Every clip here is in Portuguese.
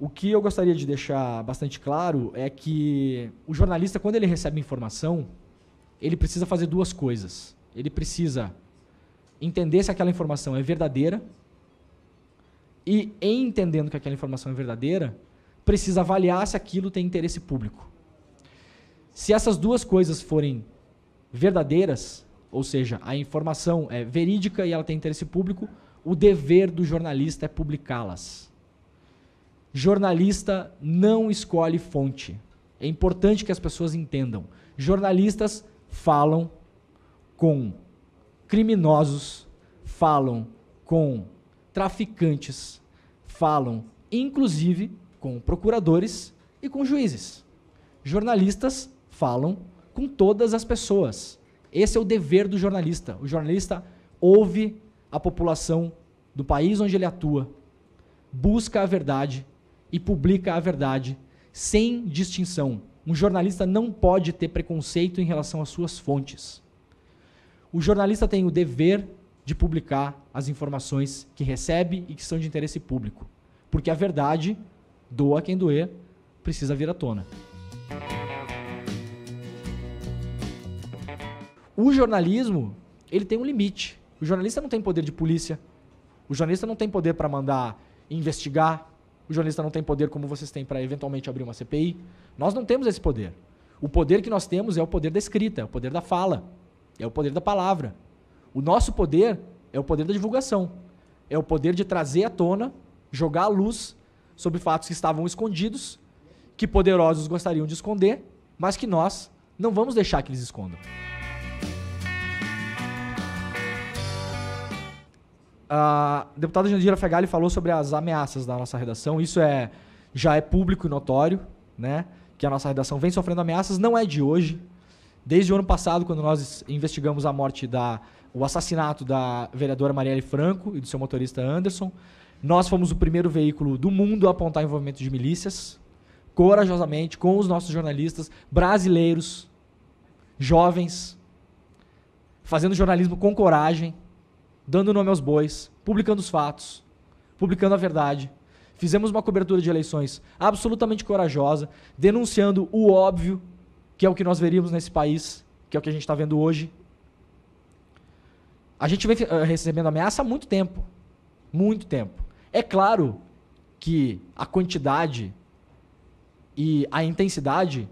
O que eu gostaria de deixar bastante claro é que o jornalista, quando ele recebe informação, ele precisa fazer duas coisas. Ele precisa entender se aquela informação é verdadeira e, em entendendo que aquela informação é verdadeira, precisa avaliar se aquilo tem interesse público. Se essas duas coisas forem verdadeiras, ou seja, a informação é verídica e ela tem interesse público, o dever do jornalista é publicá-las. Jornalista não escolhe fonte. É importante que as pessoas entendam. Jornalistas falam com criminosos, falam com traficantes, falam inclusive com procuradores e com juízes. Jornalistas falam com todas as pessoas. Esse é o dever do jornalista. O jornalista ouve a população do país onde ele atua, busca a verdade e publica a verdade, sem distinção. Um jornalista não pode ter preconceito em relação às suas fontes. O jornalista tem o dever de publicar as informações que recebe e que são de interesse público, porque a verdade, doa quem doer, precisa vir à tona. O jornalismo, ele tem um limite. O jornalista não tem poder de polícia. O jornalista não tem poder para mandar investigar o jornalista não tem poder como vocês têm para eventualmente abrir uma CPI. Nós não temos esse poder. O poder que nós temos é o poder da escrita, é o poder da fala, é o poder da palavra. O nosso poder é o poder da divulgação, é o poder de trazer à tona, jogar a luz sobre fatos que estavam escondidos, que poderosos gostariam de esconder, mas que nós não vamos deixar que eles escondam. A ah, deputada Jandira Fegali falou sobre as ameaças da nossa redação. Isso é já é público e notório, né? Que a nossa redação vem sofrendo ameaças, não é de hoje. Desde o ano passado, quando nós investigamos a morte da o assassinato da vereadora Marielle Franco e do seu motorista Anderson, nós fomos o primeiro veículo do mundo a apontar envolvimento de milícias, corajosamente, com os nossos jornalistas brasileiros, jovens, fazendo jornalismo com coragem dando nome aos bois, publicando os fatos, publicando a verdade. Fizemos uma cobertura de eleições absolutamente corajosa, denunciando o óbvio, que é o que nós veríamos nesse país, que é o que a gente está vendo hoje. A gente vem eh, recebendo ameaça há muito tempo. Muito tempo. É claro que a quantidade e a intensidade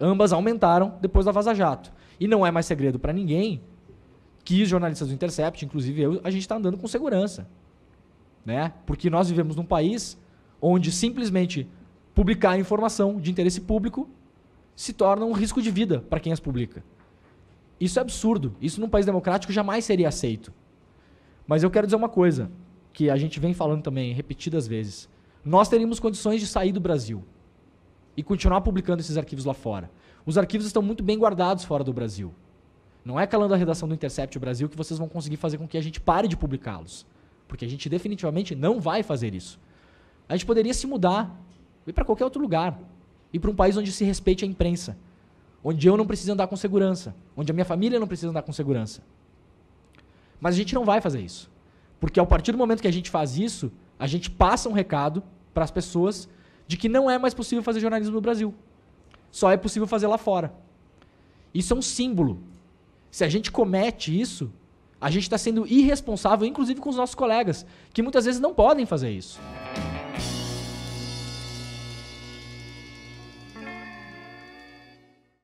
ambas aumentaram depois da Vaza Jato. E não é mais segredo para ninguém que os jornalistas do Intercept, inclusive eu, a gente está andando com segurança. Né? Porque nós vivemos num país onde simplesmente publicar informação de interesse público se torna um risco de vida para quem as publica. Isso é absurdo. Isso num país democrático jamais seria aceito. Mas eu quero dizer uma coisa que a gente vem falando também repetidas vezes. Nós teríamos condições de sair do Brasil e continuar publicando esses arquivos lá fora. Os arquivos estão muito bem guardados fora do Brasil. Não é calando a redação do Intercept Brasil que vocês vão conseguir fazer com que a gente pare de publicá-los. Porque a gente definitivamente não vai fazer isso. A gente poderia se mudar, ir para qualquer outro lugar, ir para um país onde se respeite a imprensa, onde eu não preciso andar com segurança, onde a minha família não precisa andar com segurança. Mas a gente não vai fazer isso. Porque a partir do momento que a gente faz isso, a gente passa um recado para as pessoas de que não é mais possível fazer jornalismo no Brasil. Só é possível fazer lá fora. Isso é um símbolo se a gente comete isso, a gente está sendo irresponsável, inclusive com os nossos colegas, que muitas vezes não podem fazer isso.